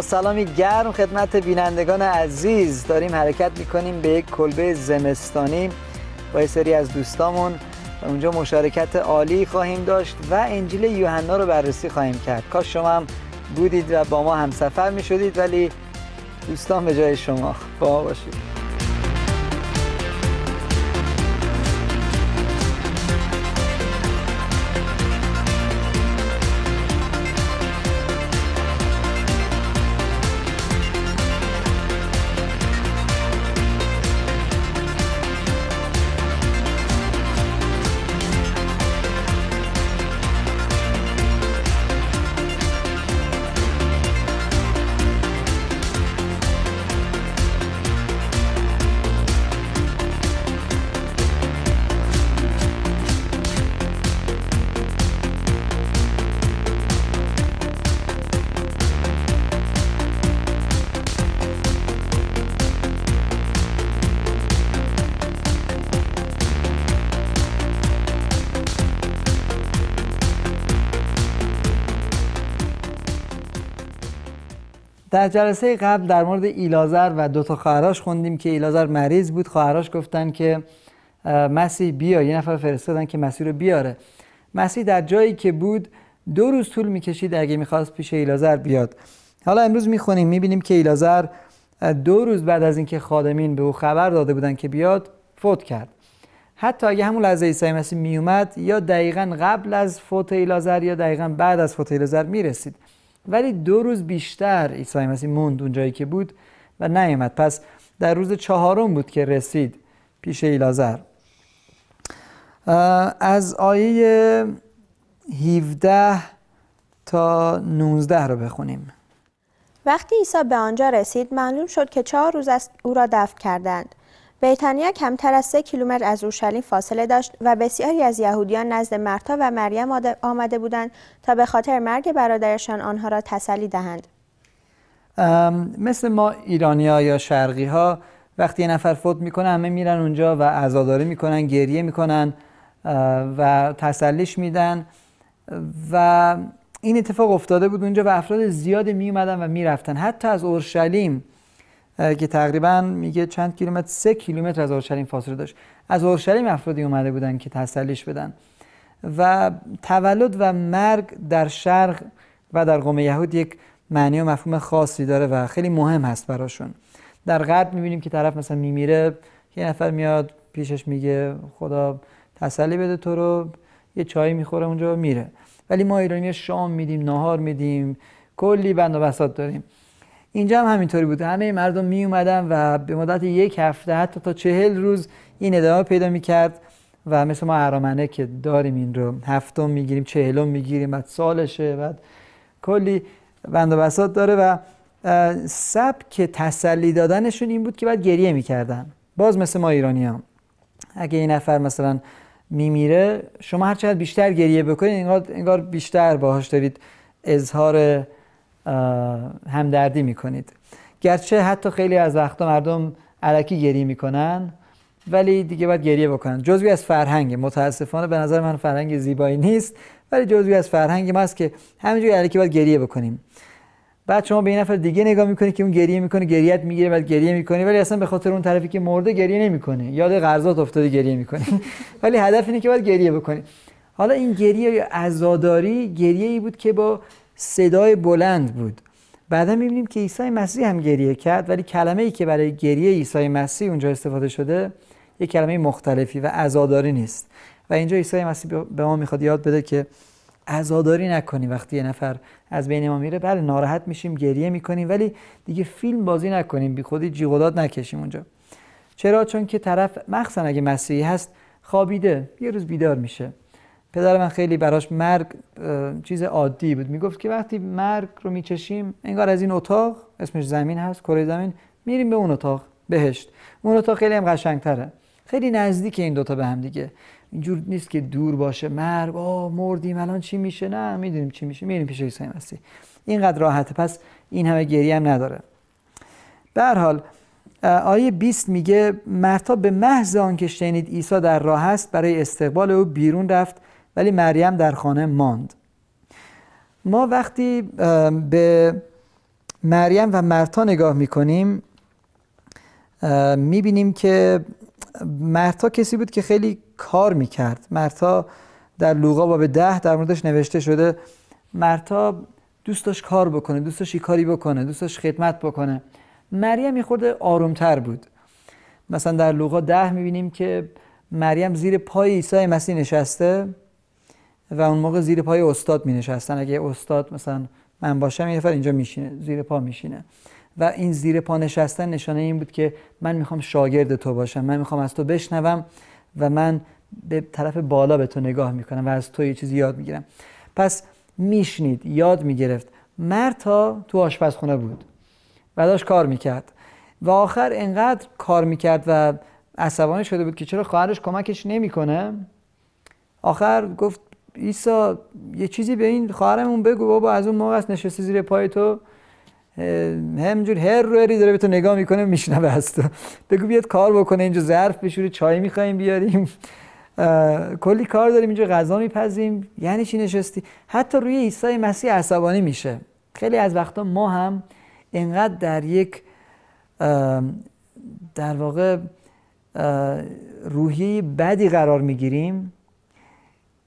سلامی گرم خدمت بینندگان عزیز داریم حرکت میکنیم به یک کلبه زمستانی با یه سری از دوستامون اونجا مشارکت عالی خواهیم داشت و انجیل یوحنا رو بررسی خواهیم کرد کاش شما هم بودید و با ما همسفر می شدید ولی دوستان به جای شما با باشید در جلسه قبل در مورد ایلازر و دو تا خواهرش خوندیم که ایلازر مریض بود خواهراش گفتن که مسیح بیا یه نفر فرستادن که مسیح رو بیاره مسی در جایی که بود دو روز طول میکشید اگه میخواست پیش ایلازر بیاد حالا امروز میخونیم میبینیم که ایلازر دو روز بعد از اینکه خادمین به او خبر داده بودن که بیاد فوت کرد حتی اگه همون لحظه عیسی مسیح میومد یا دقیقا قبل از فوت ایلازر یا دقیقا بعد از فوت ایلازر میرسید ولی دو روز بیشتر عیسی مسیح موند اونجایی که بود و نیامد پس در روز چهارم بود که رسید پیش ایلازر از آیه 17 تا 19 رو بخونیم وقتی عیسی به آنجا رسید معلوم شد که چهار روز است او را دفن کردند بیتانیا کمتر از سه کیلومتر از اورشلیم فاصله داشت و بسیاری از یهودیان نزد مرتا و مریم آمده بودند تا به خاطر مرگ برادرشان آنها را تسلی دهند مثل ما ایرانیا یا شرقی ها وقتی یه نفر فوت میکنه همه میرن اونجا و عزاداری میکنن گریه میکنن و تسلیش میدن و این اتفاق افتاده بود اونجا و افراد زیاد می اومدن و میرفتن حتی از اورشلیم که تقریبا میگه چند کیلومتر سه کیلومتر از اورشلیم فاصله داشت از اورشلیم افرادی اومده بودن که تسلیش بدن و تولد و مرگ در شرق و در قوم یهود یک معنی و مفهوم خاصی داره و خیلی مهم هست براشون در غرب میبینیم که طرف مثلا میمیره یه نفر میاد پیشش میگه خدا تسلی بده تو رو یه چای میخوره اونجا و میره ولی ما ایرانی شام میدیم نهار میدیم کلی بند و بساط داریم اینجا هم همینطوری بود همه مردم می اومدن و به مدت یک هفته حتی تا چهل روز این ادامه پیدا می کرد و مثل ما ارامنه که داریم این رو هفتم میگیریم چهلم میگیریم بعد سالشه بعد کلی بند و بسات داره و سبک تسلی دادنشون این بود که بعد گریه میکردن باز مثل ما ایرانی هم. اگه این نفر مثلا میمیره شما هر چقدر بیشتر گریه بکنید انگار, انگار بیشتر باهاش دارید اظهار همدردی میکنید گرچه حتی خیلی از وقتا مردم علکی گریه میکنن ولی دیگه باید گریه بکنن جزوی از فرهنگ متاسفانه به نظر من فرهنگ زیبایی نیست ولی جزوی از فرهنگ ماست که همینجوری علکی باید گریه بکنیم بعد شما به این نفر دیگه نگاه میکنید که اون گریه میکنه گریت میگیره بعد گریه میکنی ولی اصلا به خاطر اون طرفی که مرده گریه نمیکنه یاد قرضات افتاده گریه میکنه ولی هدف اینه که باید گریه بکنی حالا این گریه یا عزاداری گریه ای بود که با صدای بلند بود بعدا میبینیم که عیسی مسیح هم گریه کرد ولی کلمه ای که برای گریه عیسی مسیح اونجا استفاده شده یک کلمه مختلفی و عزاداری نیست و اینجا عیسی مسیح به ما میخواد یاد بده که عزاداری نکنی وقتی یه نفر از بین ما میره بله ناراحت میشیم گریه میکنیم ولی دیگه فیلم بازی نکنیم بی خودی نکشیم اونجا چرا چون که طرف مخصوصا اگه مسیحی هست خوابیده یه روز بیدار میشه پدر من خیلی براش مرگ چیز عادی بود میگفت که وقتی مرگ رو میچشیم انگار از این اتاق اسمش زمین هست کره زمین میریم به اون اتاق بهشت اون اتاق خیلی هم قشنگتره خیلی نزدیک این دوتا به هم دیگه اینجور نیست که دور باشه مرگ آ مردیم الان چی میشه نه میدونیم چی میشه میریم پیش عیسی مسیح اینقدر راحته پس این همه گریه هم نداره به حال آیه 20 میگه مرتا به محض آنکه شنید عیسی در راه است برای استقبال او بیرون رفت ولی مریم در خانه ماند ما وقتی به مریم و مرتا نگاه میکنیم میبینیم که مرتا کسی بود که خیلی کار میکرد مرتا در لوقا باب ده در موردش نوشته شده مرتا دوست داشت کار بکنه دوست داشت کاری بکنه دوست خدمت بکنه مریم یه خورده آرومتر بود مثلا در لوقا ده میبینیم که مریم زیر پای عیسی مسیح نشسته و اون موقع زیر پای استاد می نشستن اگه استاد مثلا من باشم یه نفر اینجا میشینه زیر پا میشینه و این زیر پا نشستن نشانه این بود که من میخوام شاگرد تو باشم من میخوام از تو بشنوم و من به طرف بالا به تو نگاه میکنم و از تو یه چیزی یاد میگیرم پس میشنید یاد میگرفت مرتا تو آشپزخونه بود و داشت کار میکرد و آخر انقدر کار میکرد و عصبانی شده بود که چرا خواهرش کمکش نمیکنه آخر گفت ایسا یه چیزی به این خواهرمون بگو بابا از اون موقع است نشسته زیر پای تو همجور هر روی داره به تو نگاه میکنه میشنوه از تو بگو بیاد کار بکنه اینجا ظرف بشوره چای میخواییم بیاریم کلی کار داریم اینجا غذا میپذیم یعنی چی نشستی حتی روی عیسی مسیح عصبانی میشه خیلی از وقتا ما هم انقدر در یک در واقع روحی بدی قرار میگیریم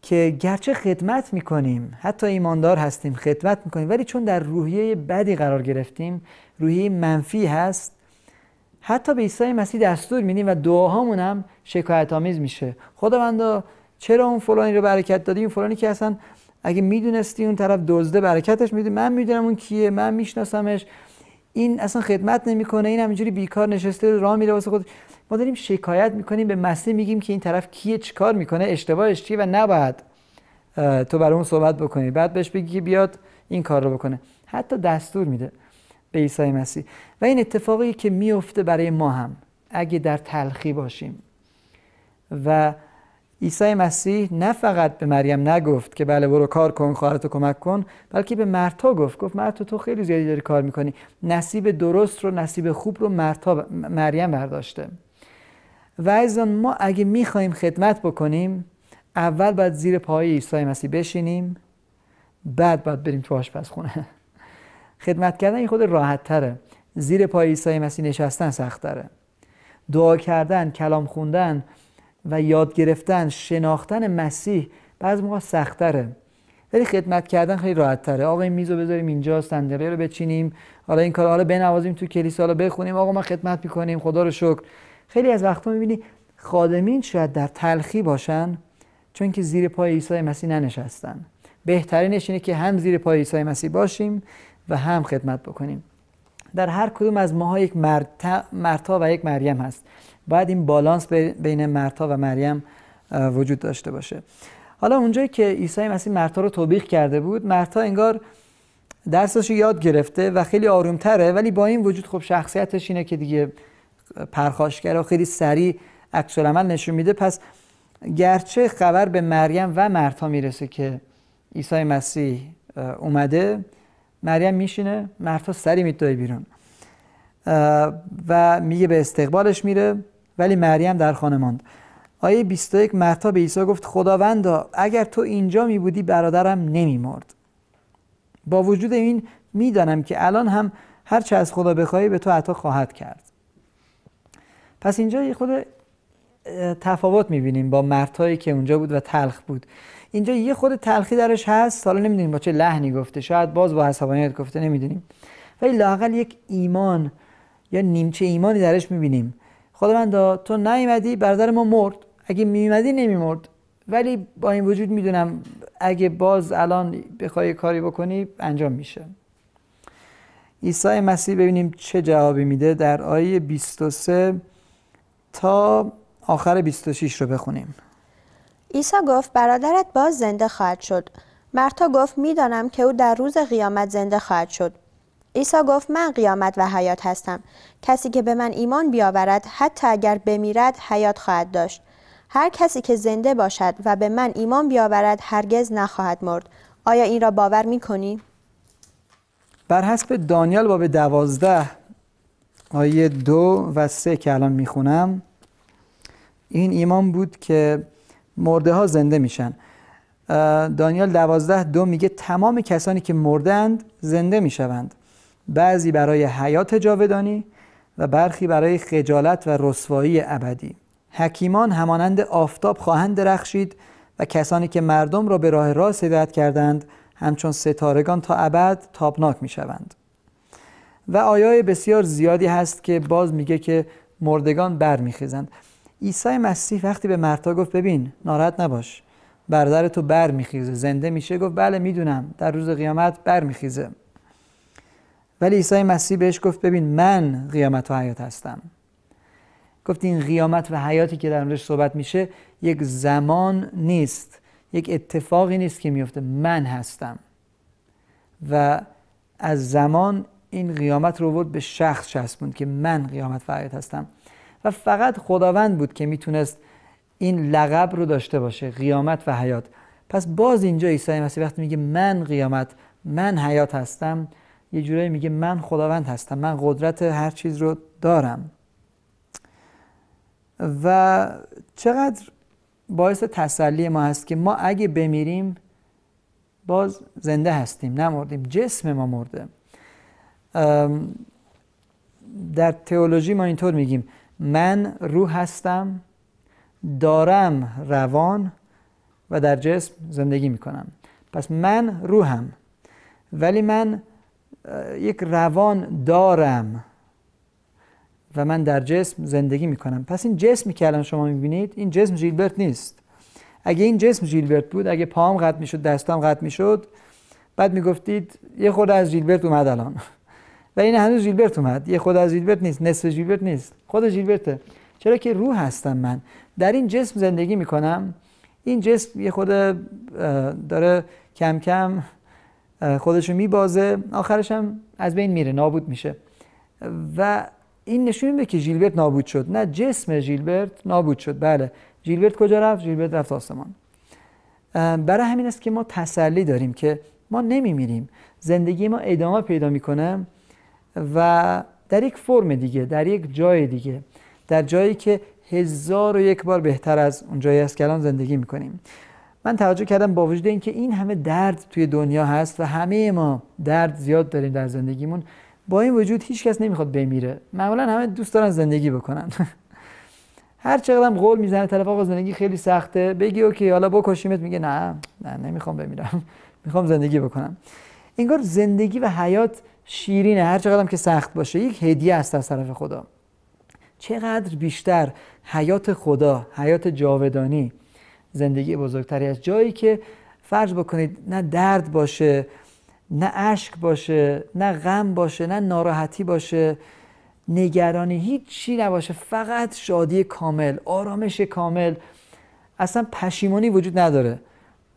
که گرچه خدمت میکنیم حتی ایماندار هستیم خدمت میکنیم ولی چون در روحیه بدی قرار گرفتیم روحیه منفی هست حتی به عیسی مسیح دستور میدیم و دعاهامون هم شکایت آمیز میشه خداوندا چرا اون فلانی رو برکت دادی اون فلانی که اصلا اگه میدونستی اون طرف دزده برکتش میدی من میدونم اون کیه من میشناسمش این اصلا خدمت نمیکنه این همینجوری بیکار نشسته راه میره واسه خودش ما داریم شکایت میکنیم به مسئله میگیم که این طرف کیه چیکار میکنه اشتباهش چیه و نباید تو برای اون صحبت بکنی بعد بهش بگی که بیاد این کار رو بکنه حتی دستور میده به عیسی مسیح و این اتفاقی که میفته برای ما هم اگه در تلخی باشیم و عیسی مسیح نه فقط به مریم نگفت که بله برو کار کن خواهرتو کمک کن بلکه به مرتا گفت گفت مرتا تو خیلی زیادی داری کار میکنی نصیب درست رو نصیب خوب رو مرتا مریم برداشته و ما اگه میخوایم خدمت بکنیم اول باید زیر پای عیسی مسیح بشینیم بعد باید بریم تو آشپزخونه خدمت کردن این خود راحت تره زیر پای عیسی مسیح نشستن سخت تره دعا کردن کلام خوندن و یاد گرفتن شناختن مسیح بعض موقع سخت تره ولی خدمت کردن خیلی راحت تره آقا این بذاریم اینجا صندلی رو بچینیم حالا این کار حالا بنوازیم تو کلیسا رو بخونیم آقا ما خدمت میکنیم خدا رو شکر خیلی از وقتها میبینی خادمین شاید در تلخی باشن چون که زیر پای عیسی مسیح ننشستن بهترینش اینه که هم زیر پای عیسی مسیح باشیم و هم خدمت بکنیم در هر کدوم از ماها یک مرتا و یک مریم هست باید این بالانس بین مرتا و مریم وجود داشته باشه حالا اونجایی که عیسی مسیح مرتا رو توبیخ کرده بود مرتا انگار درسش یاد گرفته و خیلی آرومتره ولی با این وجود خب شخصیتش اینه که دیگه پرخاشگر و خیلی سریع عکس نشون میده پس گرچه خبر به مریم و مرتا میرسه که عیسی مسیح اومده مریم میشینه مرتا سری میدوه بیرون و میگه به استقبالش میره ولی مریم در خانه ماند آیه 21 مرتا به عیسی گفت خداوندا اگر تو اینجا می بودی برادرم مرد. با وجود این میدانم که الان هم هر چه از خدا بخواهی به تو عطا خواهد کرد پس اینجا یه خود تفاوت میبینیم با مردهایی که اونجا بود و تلخ بود اینجا یه خود تلخی درش هست حالا نمیدونیم با چه لحنی گفته شاید باز با حسابانیت گفته نمیدونیم ولی لاقل یک ایمان یا نیمچه ایمانی درش میبینیم خداوندا تو نیومدی برادر ما مرد اگه میمدی نمیمرد ولی با این وجود میدونم اگه باز الان بخوای کاری بکنی انجام میشه عیسی مسیح ببینیم چه جوابی میده در آیه 23 تا آخر 26 رو بخونیم عیسی گفت برادرت باز زنده خواهد شد مرتا گفت میدانم که او در روز قیامت زنده خواهد شد عیسی گفت من قیامت و حیات هستم کسی که به من ایمان بیاورد حتی اگر بمیرد حیات خواهد داشت هر کسی که زنده باشد و به من ایمان بیاورد هرگز نخواهد مرد آیا این را باور می کنی؟ بر حسب دانیال باب دوازده آیه دو و سه که الان میخونم این ایمان بود که مرده ها زنده میشن دانیال دوازده دو میگه تمام کسانی که مردند زنده میشوند بعضی برای حیات جاودانی و برخی برای خجالت و رسوایی ابدی حکیمان همانند آفتاب خواهند درخشید و کسانی که مردم را به راه راست هدایت کردند همچون ستارگان تا ابد تابناک میشوند و آیای بسیار زیادی هست که باز میگه که مردگان برمیخیزند عیسی مسیح وقتی به مرتا گفت ببین ناراحت نباش برادر تو بر میخیزه زنده میشه گفت بله میدونم در روز قیامت بر ولی عیسی مسیح بهش گفت ببین من قیامت و حیات هستم گفت این قیامت و حیاتی که در اونش صحبت میشه یک زمان نیست یک اتفاقی نیست که میفته من هستم و از زمان این قیامت رو بود به شخص چسبوند که من قیامت و هستم و فقط خداوند بود که میتونست این لقب رو داشته باشه قیامت و حیات پس باز اینجا عیسی مسیح وقتی میگه من قیامت من حیات هستم یه جورایی میگه من خداوند هستم من قدرت هر چیز رو دارم و چقدر باعث تسلی ما هست که ما اگه بمیریم باز زنده هستیم نمردیم جسم ما مرده در تئولوژی ما اینطور میگیم من روح هستم دارم روان و در جسم زندگی میکنم پس من روحم ولی من یک روان دارم و من در جسم زندگی میکنم پس این جسمی که الان شما میبینید این جسم جیلبرت نیست اگه این جسم جیلبرت بود اگه پام قطع میشد دستام قطع میشد بعد میگفتید یه خورده از جیلبرت اومد الان و این هنوز جیلبرت اومد یه خود از جیلبرت نیست نصف جیلبرت نیست خود جیلبرته چرا که روح هستم من در این جسم زندگی میکنم این جسم یه خود داره کم کم خودشو میبازه آخرش هم از بین میره نابود میشه و این نشون میده که جیلبرت نابود شد نه جسم جیلبرت نابود شد بله جیلبرت کجا رفت جیلبرت رفت آسمان برای همین است که ما تسلی داریم که ما نمیمیریم زندگی ما ادامه پیدا میکنه و در یک فرم دیگه در یک جای دیگه در جایی که هزار و یک بار بهتر از اون جایی است که الان زندگی میکنیم من توجه کردم با وجود اینکه این همه درد توی دنیا هست و همه ما درد زیاد داریم در زندگیمون با این وجود هیچ کس نمیخواد بمیره معمولا همه دوست دارن زندگی بکنن هر چقدر هم قول میزنه طرف آقا زندگی خیلی سخته بگی اوکی حالا بکشیمت میگه نه نه نمیخوام بمیرم میخوام زندگی بکنم انگار زندگی و حیات شیرینه هر چقدر که سخت باشه یک هدیه است از طرف خدا چقدر بیشتر حیات خدا حیات جاودانی زندگی بزرگتری از جایی که فرض بکنید نه درد باشه نه اشک باشه نه غم باشه نه ناراحتی باشه نگرانی چی نباشه فقط شادی کامل آرامش کامل اصلا پشیمانی وجود نداره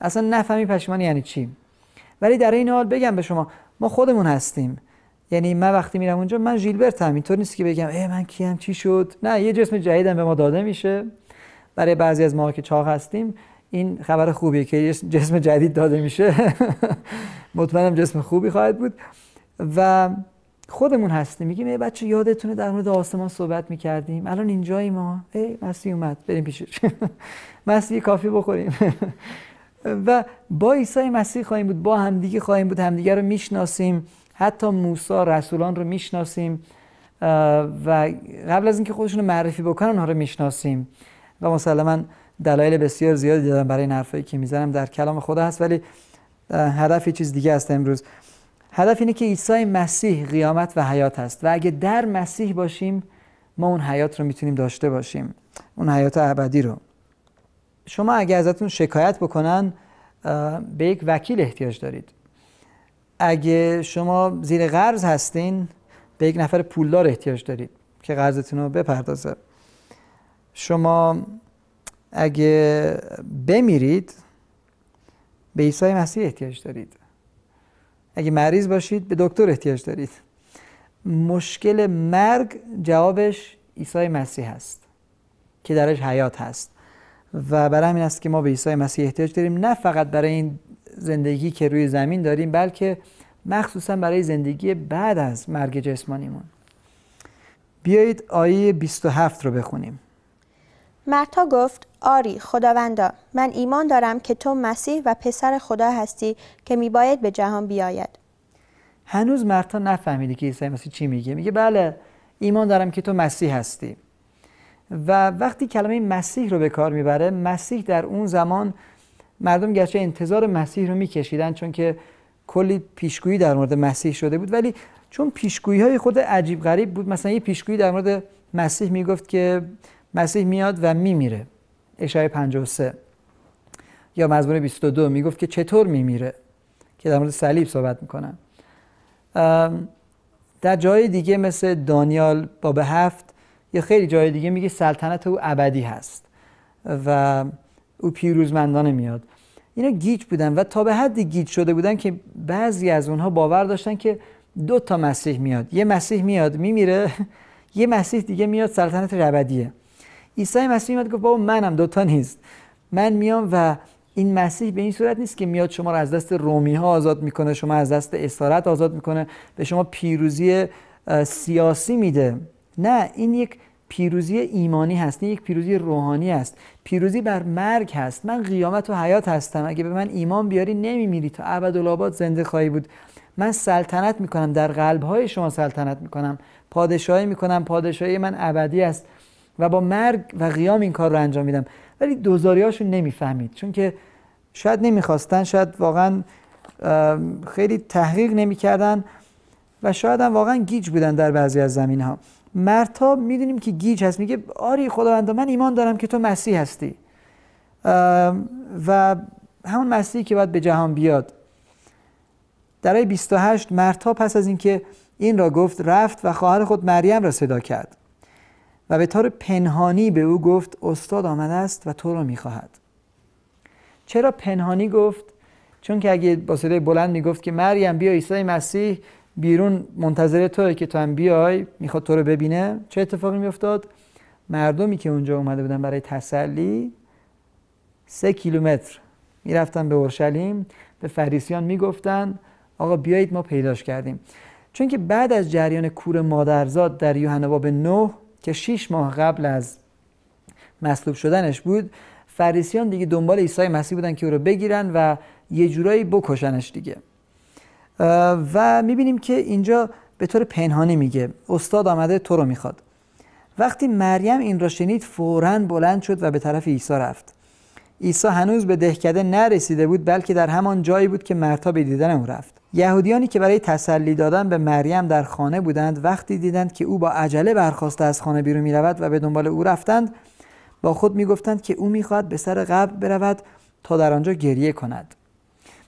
اصلا نفهمی پشیمانی یعنی چی ولی در این حال بگم به شما ما خودمون هستیم یعنی من وقتی میرم اونجا من ژیلبرت هم اینطور نیست که بگم ای من کیم چی شد نه یه جسم جدیدم به ما داده میشه برای بعضی از ما که چاق هستیم این خبر خوبیه که جسم جدید داده میشه مطمئنم جسم خوبی خواهد بود و خودمون هستیم میگیم ای بچه یادتونه در مورد آسمان صحبت میکردیم الان اینجای ما ای مسیح اومد بریم پیشش مسیح کافی بخوریم و با عیسی مسیح خواهیم بود با همدیگه خواهیم بود همدیگه رو میشناسیم حتی موسی رسولان رو میشناسیم و قبل از اینکه خودشون رو معرفی بکنن اونها رو میشناسیم و مسلما دلایل بسیار زیادی دادم برای این حرفایی که میزنم در کلام خدا هست ولی هدف چیز دیگه است امروز هدف اینه که عیسی مسیح قیامت و حیات هست و اگه در مسیح باشیم ما اون حیات رو میتونیم داشته باشیم اون حیات ابدی رو شما اگر ازتون شکایت بکنن به یک وکیل احتیاج دارید اگه شما زیر قرض هستین به یک نفر پولدار احتیاج دارید که قرضتون رو بپردازه شما اگه بمیرید به عیسی مسیح احتیاج دارید اگه مریض باشید به دکتر احتیاج دارید مشکل مرگ جوابش عیسی مسیح هست که درش حیات هست و برای همین است که ما به عیسی مسیح احتیاج داریم نه فقط برای این زندگی که روی زمین داریم بلکه مخصوصا برای زندگی بعد از مرگ جسمانیمون بیایید آیه 27 رو بخونیم مرتا گفت آری خداوندا من ایمان دارم که تو مسیح و پسر خدا هستی که میباید به جهان بیاید هنوز مرتا نفهمیده که عیسی مسیح چی میگه میگه بله ایمان دارم که تو مسیح هستی و وقتی کلمه مسیح رو به کار میبره مسیح در اون زمان مردم گرچه انتظار مسیح رو میکشیدن چون که کلی پیشگویی در مورد مسیح شده بود ولی چون پیشگویی های خود عجیب غریب بود مثلا یه پیشگویی در مورد مسیح میگفت که مسیح میاد و میمیره اشعای 53 یا مزمور 22 میگفت که چطور میمیره که در مورد صلیب صحبت میکنن در جای دیگه مثل دانیال باب هفت یا خیلی جای دیگه میگه سلطنت او ابدی هست و او پیروزمندانه میاد اینا گیج بودن و تا به حدی گیج شده بودن که بعضی از اونها باور داشتن که دو تا مسیح میاد یه مسیح میاد میمیره یه مسیح دیگه میاد سلطنت ربدیه عیسی مسیح میاد گفت بابا منم دوتا نیست من میام و این مسیح به این صورت نیست که میاد شما رو از دست رومی ها آزاد میکنه شما از دست اسارت آزاد میکنه به شما پیروزی سیاسی میده نه این یک پیروزی ایمانی هست نه یک پیروزی روحانی است پیروزی بر مرگ هست من قیامت و حیات هستم اگه به من ایمان بیاری نمیمیری تا الاباد زنده خواهی بود من سلطنت میکنم در قلب های شما سلطنت میکنم پادشاهی میکنم پادشاهی من ابدی است و با مرگ و قیام این کار رو انجام میدم ولی دوزاریاشون نمیفهمید چون که شاید نمیخواستن شاید واقعا خیلی تحقیق نمیکردن و شاید هم واقعا گیج بودن در بعضی از زمین ها مرتا میدونیم که گیج هست میگه آری خداوند من ایمان دارم که تو مسیح هستی و همون مسیحی که باید به جهان بیاد در آیه 28 مرتا پس از اینکه این را گفت رفت و خواهر خود مریم را صدا کرد و به طور پنهانی به او گفت استاد آمده است و تو را میخواهد چرا پنهانی گفت چون که اگه با صدای بلند میگفت که مریم بیا عیسی مسیح بیرون منتظر توه که تو هم بیای میخواد تو رو ببینه چه اتفاقی میافتاد مردمی که اونجا اومده بودن برای تسلی سه کیلومتر میرفتن به اورشلیم به فریسیان میگفتن آقا بیایید ما پیداش کردیم چون که بعد از جریان کور مادرزاد در یوحنا باب 9 که 6 ماه قبل از مصلوب شدنش بود فریسیان دیگه دنبال عیسی مسیح بودن که او رو بگیرن و یه جورایی بکشنش دیگه و میبینیم که اینجا به طور پنهانی میگه استاد آمده تو رو میخواد وقتی مریم این را شنید فورا بلند شد و به طرف عیسی رفت عیسی هنوز به دهکده نرسیده بود بلکه در همان جایی بود که مرتا به دیدن او رفت یهودیانی که برای تسلی دادن به مریم در خانه بودند وقتی دیدند که او با عجله برخواسته از خانه بیرون میرود و به دنبال او رفتند با خود میگفتند که او میخواهد به سر قبر برود تا در آنجا گریه کند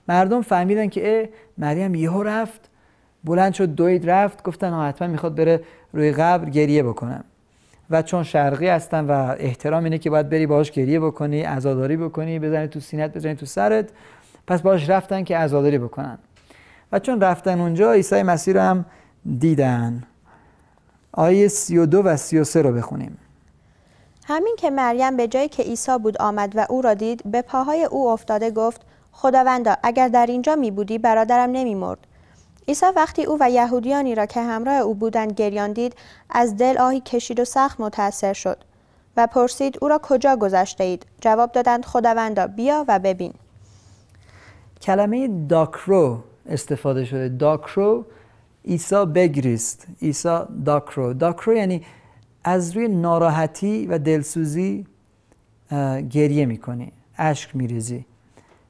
مردم فهمیدن که مریم یهو رفت بلند شد دوید رفت گفتن ها حتما میخواد بره روی قبر گریه بکنم و چون شرقی هستن و احترام اینه که باید بری باهاش گریه بکنی ازاداری بکنی بزنی تو سینت بزنی تو سرت پس باهاش رفتن که ازاداری بکنن و چون رفتن اونجا عیسی مسیح رو هم دیدن آیه 32 و 33 رو بخونیم همین که مریم به جایی که عیسی بود آمد و او را دید به پاهای او افتاده گفت خداوندا اگر در اینجا می بودی برادرم نمی مرد. عیسی وقتی او و یهودیانی را که همراه او بودند گریان دید از دل آهی کشید و سخت متأثر شد و پرسید او را کجا گذاشته اید جواب دادند خداوندا بیا و ببین کلمه داکرو استفاده شده داکرو ایسا بگریست ایسا داکرو داکرو یعنی از روی ناراحتی و دلسوزی گریه میکنی اشک میریزی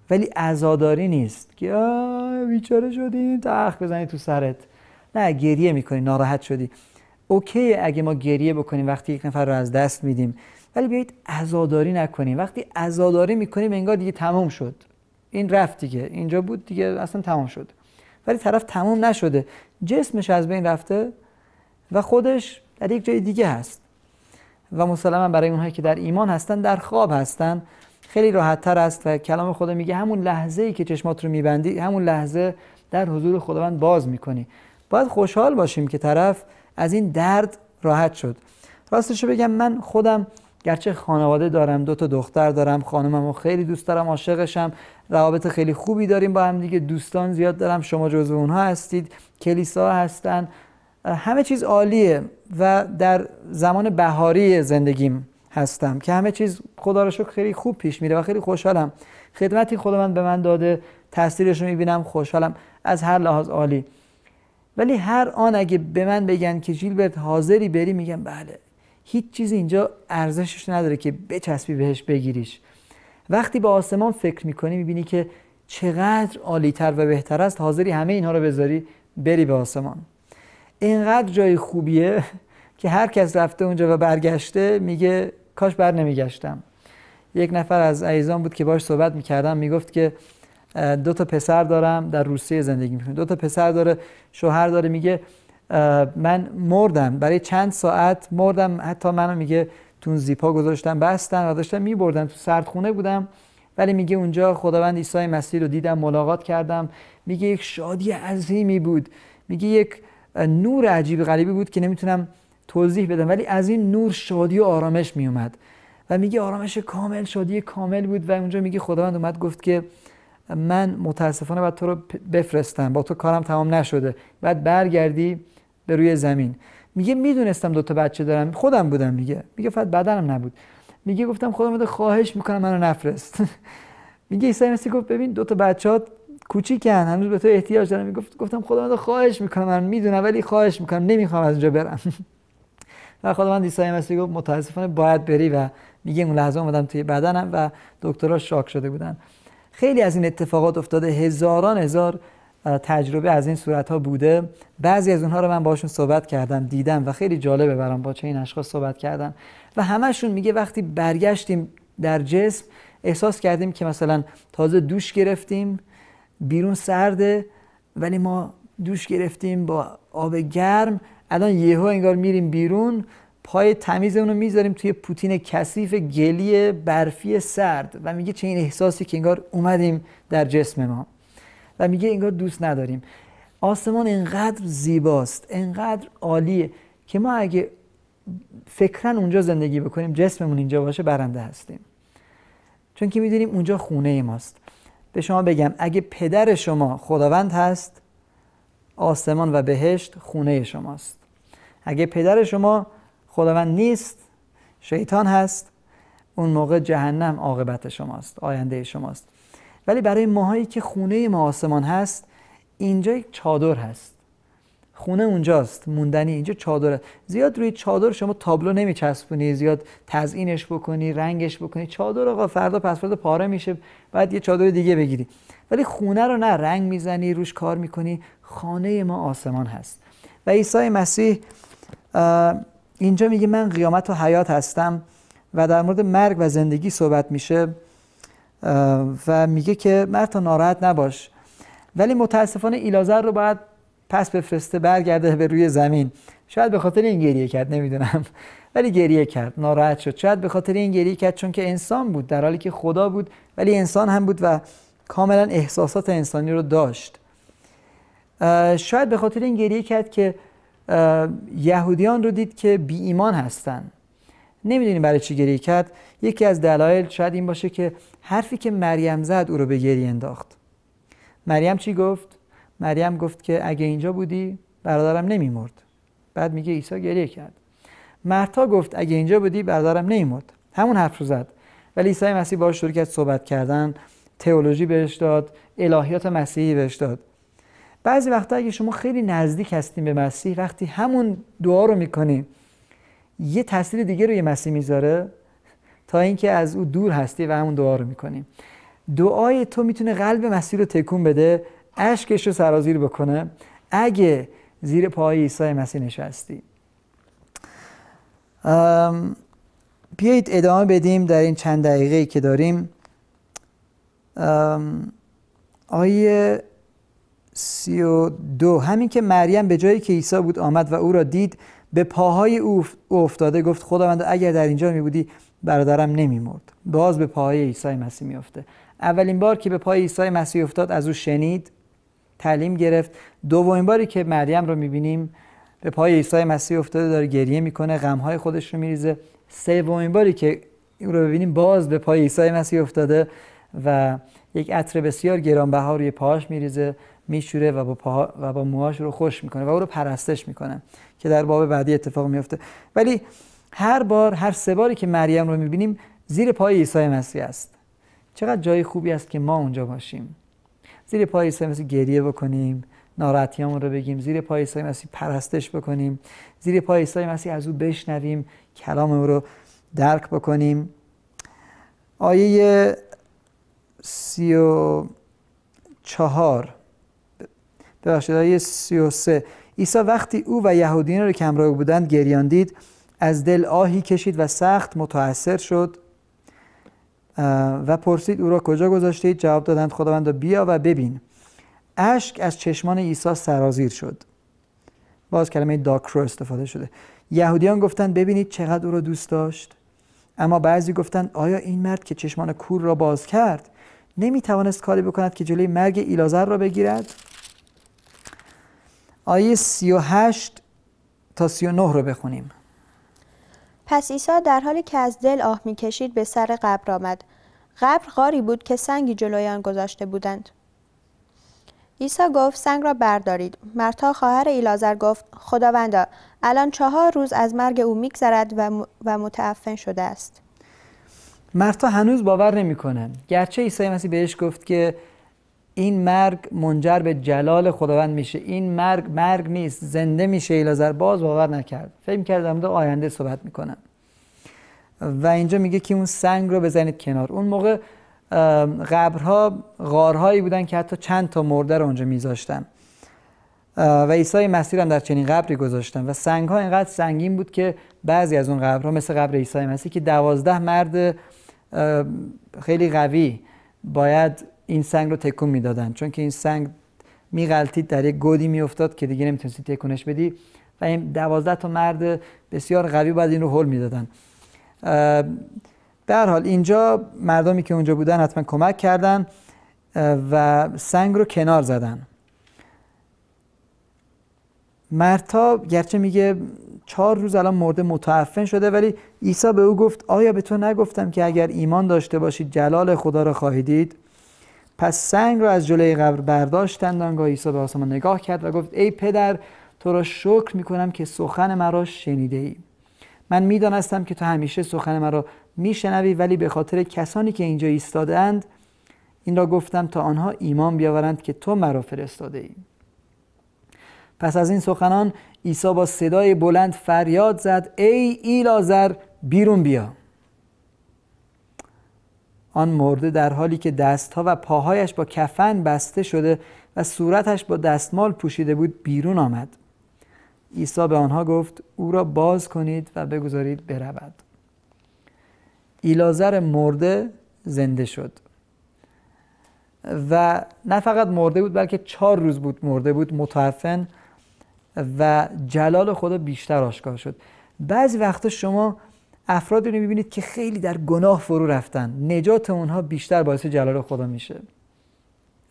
ولی عزاداری نیست که بیچاره شدی تخ بزنی تو سرت نه گریه میکنی ناراحت شدی اوکی اگه ما گریه بکنیم وقتی یک نفر رو از دست میدیم ولی بیایید عزاداری نکنیم وقتی عزاداری میکنیم انگار دیگه تمام شد این رفت دیگه اینجا بود دیگه اصلا تمام شد ولی طرف تمام نشده جسمش از بین رفته و خودش در یک جای دیگه هست و مسلما برای اونهایی که در ایمان هستن در خواب هستن خیلی راحت تر است و کلام خدا میگه همون لحظه ای که چشمات رو میبندی همون لحظه در حضور خداوند باز میکنی باید خوشحال باشیم که طرف از این درد راحت شد راستش رو بگم من خودم گرچه خانواده دارم دو تا دختر دارم خانمم و خیلی دوست دارم عاشقشم روابط خیلی خوبی داریم با هم دیگه دوستان زیاد دارم شما جزو اونها هستید کلیسا هستن همه چیز عالیه و در زمان بهاری زندگیم هستم که همه چیز خدا رو شکر خیلی خوب پیش میره و خیلی خوشحالم خدمتی خدا من به من داده تاثیرش رو میبینم خوشحالم از هر لحاظ عالی ولی هر آن اگه به من بگن که جیلبرت حاضری بری میگم بله هیچ چیزی اینجا ارزشش نداره که بچسبی بهش بگیریش وقتی به آسمان فکر میکنی میبینی که چقدر عالیتر و بهتر است حاضری همه اینها رو بذاری بری به آسمان اینقدر جای خوبیه که هر کس رفته اونجا و برگشته میگه کاش بر نمیگشتم یک نفر از عیزان بود که باش صحبت میکردم میگفت که دو تا پسر دارم در روسیه زندگی میکنه دو تا پسر داره شوهر داره میگه من مردم برای چند ساعت مردم حتی منو میگه تون زیپا گذاشتم بستن و داشتم میبردن تو سردخونه بودم ولی میگه اونجا خداوند عیسی مسیح رو دیدم ملاقات کردم میگه یک شادی عظیمی بود میگه یک نور عجیب غریبی بود که نمیتونم توضیح بدم ولی از این نور شادی و آرامش می اومد و میگه آرامش کامل شادی کامل بود و اونجا میگه خداوند اومد گفت که من متاسفانه باید تو رو بفرستم با تو کارم تمام نشده بعد برگردی به روی زمین میگه میدونستم دو تا بچه دارم خودم بودم میگه میگه فقط بدنم نبود میگه گفتم خودم خواهش میکنم منو نفرست میگه عیسی مسیح گفت ببین دو تا بچه‌ات کوچیکن هنوز به تو احتیاج دارم میگفت گفتم خدا خواهش میکنم من میدونم ولی خواهش میکنم نمیخوام از اینجا برم و خود من دیسای مسیح گفت متاسفانه باید بری و میگه اون لحظه اومدم توی بدنم و دکترها شاک شده بودن خیلی از این اتفاقات افتاده هزاران هزار تجربه از این صورت ها بوده بعضی از اونها رو من باشون صحبت کردم دیدم و خیلی جالبه برام با چه این اشخاص صحبت کردم و همشون میگه وقتی برگشتیم در جسم احساس کردیم که مثلا تازه دوش گرفتیم بیرون سرده ولی ما دوش گرفتیم با آب گرم الان یهو انگار میریم بیرون پای تمیزمون رو میذاریم توی پوتین کثیف گلی برفی سرد و میگه چه این احساسی که انگار اومدیم در جسم ما و میگه انگار دوست نداریم آسمان انقدر زیباست انقدر عالیه که ما اگه فکرا اونجا زندگی بکنیم جسممون اینجا باشه برنده هستیم چون که میدونیم اونجا خونه ماست به شما بگم اگه پدر شما خداوند هست آسمان و بهشت خونه شماست اگه پدر شما خداوند نیست شیطان هست اون موقع جهنم عاقبت شماست آینده شماست ولی برای ماهایی که خونه ما آسمان هست اینجا یک چادر هست خونه اونجاست موندنی اینجا چادره زیاد روی چادر شما تابلو نمیچسبونی زیاد تزئینش بکنی رنگش بکنی چادر آقا فردا پس فردا پاره میشه بعد یه چادر دیگه بگیری ولی خونه رو نه رنگ میزنی روش کار میکنی خانه ما آسمان هست و عیسی مسیح اینجا میگه من قیامت و حیات هستم و در مورد مرگ و زندگی صحبت میشه و میگه که مرد تا ناراحت نباش ولی متاسفانه ایلازر رو باید پس بفرسته برگرده به روی زمین شاید به خاطر این گریه کرد نمیدونم ولی گریه کرد ناراحت شد شاید به خاطر این گریه کرد چون که انسان بود در حالی که خدا بود ولی انسان هم بود و کاملا احساسات انسانی رو داشت شاید به خاطر این گریه کرد که یهودیان رو دید که بی ایمان هستن نمیدونیم برای چی گریه کرد یکی از دلایل شاید این باشه که حرفی که مریم زد او رو به گریه انداخت مریم چی گفت مریم گفت که اگه اینجا بودی برادرم نمیمرد بعد میگه عیسی گریه کرد مرتا گفت اگه اینجا بودی برادرم نمیمرد همون حرف رو زد ولی عیسی مسیح باش شروع کرد صحبت کردن تئولوژی بهش داد الهیات مسیحی بهش داد بعضی وقتا اگه شما خیلی نزدیک هستیم به مسیح وقتی همون دعا رو میکنیم یه تاثیر دیگه روی مسیح میذاره تا اینکه از او دور هستی و همون دعا رو میکنیم دعای تو میتونه قلب مسیح رو تکون بده اشکش رو سرازیر بکنه اگه زیر پای عیسی مسیح نشستی بیایید ادامه بدیم در این چند دقیقه که داریم آیه سی و دو همین که مریم به جایی که عیسی بود آمد و او را دید به پاهای او افتاده گفت خداوند اگر در اینجا می بودی برادرم نمیمرد باز به پاهای عیسی مسیح میافته اولین بار که به پای عیسی مسیح افتاد از او شنید تعلیم گرفت دومین باری که مریم رو میبینیم به پای عیسی مسیح افتاده داره گریه میکنه غمهای خودش رو میریزه سومین باری که او رو ببینیم باز به پای عیسی مسیح افتاده و یک عطر بسیار گرانبها روی پاهاش میریزه میشوره و با پاها و با موهاش رو خوش میکنه و او رو پرستش میکنه که در باب بعدی اتفاق میفته ولی هر بار هر سه باری که مریم رو میبینیم زیر پای عیسی مسیح است چقدر جای خوبی است که ما اونجا باشیم زیر پای عیسی مسیح گریه بکنیم ناراحتیامون رو بگیم زیر پای عیسی مسیح پرستش بکنیم زیر پای عیسی مسیح از او بشنویم کلام او رو درک بکنیم آیه سی چهار ببخشید آیه 33 عیسی وقتی او و یهودیان رو که همراه بودند گریان دید از دل آهی کشید و سخت متاثر شد و پرسید او را کجا گذاشتید جواب دادند خداوند بیا و ببین اشک از چشمان عیسی سرازیر شد باز کلمه داکرو استفاده شده یهودیان گفتند ببینید چقدر او را دوست داشت اما بعضی گفتند آیا این مرد که چشمان کور را باز کرد نمی کاری بکند که جلوی مرگ ایلازر را بگیرد آیه 38 تا 39 رو بخونیم پس عیسی در حالی که از دل آه میکشید به سر قبر آمد قبر غاری بود که سنگی جلوی آن گذاشته بودند عیسی گفت سنگ را بردارید مرتا خواهر ایلازر گفت خداوندا الان چهار روز از مرگ او میگذرد و, و متعفن شده است مرتا هنوز باور نمیکنه گرچه عیسی مسیح بهش گفت که این مرگ منجر به جلال خداوند میشه این مرگ مرگ نیست زنده میشه ایلازر باز باور نکرد فکر کردم در آینده صحبت میکنم و اینجا میگه که اون سنگ رو بزنید کنار اون موقع قبرها غارهایی بودن که حتی چند تا مرده رو اونجا میذاشتن و عیسی مسیح هم در چنین قبری گذاشتن و سنگ ها اینقدر سنگین بود که بعضی از اون قبرها مثل قبر عیسی مسیح که دوازده مرد خیلی قوی باید این سنگ رو تکون میدادن چون که این سنگ میغلطید در یک گودی میافتاد که دیگه نمیتونستی تکونش بدی و این دوازده تا مرد بسیار قوی بعد این رو هل میدادن در حال اینجا مردمی که اونجا بودن حتما کمک کردن و سنگ رو کنار زدن مرتا گرچه میگه چهار روز الان مرده متعفن شده ولی عیسی به او گفت آیا به تو نگفتم که اگر ایمان داشته باشید جلال خدا را خواهیدید پس سنگ رو از جلوی قبر برداشتند آنگاه عیسی به آسمان نگاه کرد و گفت ای پدر تو را شکر می کنم که سخن مرا شنیده ای من میدانستم که تو همیشه سخن مرا میشنوی ولی به خاطر کسانی که اینجا ایستادهاند این را گفتم تا آنها ایمان بیاورند که تو مرا فرستاده ای پس از این سخنان عیسی با صدای بلند فریاد زد ای ایلازر بیرون بیا آن مرده در حالی که دستها و پاهایش با کفن بسته شده و صورتش با دستمال پوشیده بود بیرون آمد عیسی به آنها گفت او را باز کنید و بگذارید برود ایلازر مرده زنده شد و نه فقط مرده بود بلکه چهار روز بود مرده بود متعفن و جلال خدا بیشتر آشکار شد بعضی وقتا شما افرادی رو میبینید که خیلی در گناه فرو رفتن نجات اونها بیشتر باعث جلال خدا میشه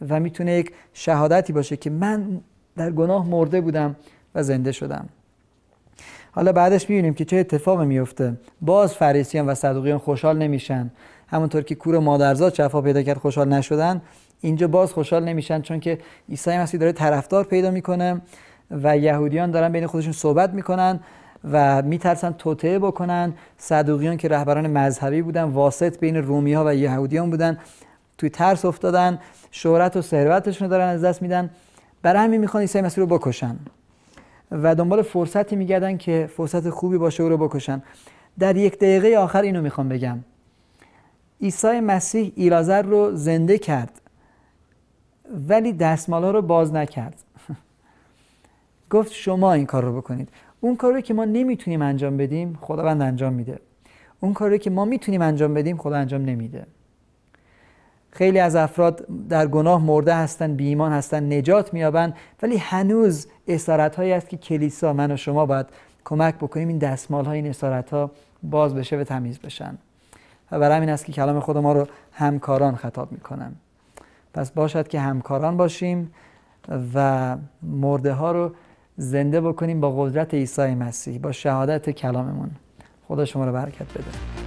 و میتونه یک شهادتی باشه که من در گناه مرده بودم و زنده شدم حالا بعدش میبینیم که چه اتفاقی میفته باز فریسیان و صدوقیان خوشحال نمیشن همونطور که کور مادرزاد شفا پیدا کرد خوشحال نشدن اینجا باز خوشحال نمیشن چون که عیسی مسیح داره طرفدار پیدا میکنه و یهودیان دارن بین خودشون صحبت میکنن و میترسن توطعه بکنن صدوقیان که رهبران مذهبی بودن واسط بین رومی ها و یهودیان بودن توی ترس افتادن شهرت و ثروتشون رو دارن از دست میدن برای همین میخوان عیسی مسیح رو بکشن و دنبال فرصتی میگردن که فرصت خوبی باشه او رو بکشن در یک دقیقه آخر اینو میخوام بگم عیسی مسیح ایلازر رو زنده کرد ولی دستمالا رو باز نکرد گفت شما این کار رو بکنید اون کاری که ما نمیتونیم انجام بدیم خداوند انجام میده اون کاری که ما میتونیم انجام بدیم خدا انجام نمیده خیلی از افراد در گناه مرده هستن بی ایمان هستن نجات مییابند ولی هنوز اسارت هایی است که کلیسا من و شما باید کمک بکنیم این دستمال های این اسارت ها باز بشه و تمیز بشن و برای همین است که کلام خود ما رو همکاران خطاب میکنم پس باشد که همکاران باشیم و مرده ها رو زنده بکنیم با قدرت عیسی مسیح با شهادت کلاممون خدا شما رو برکت بده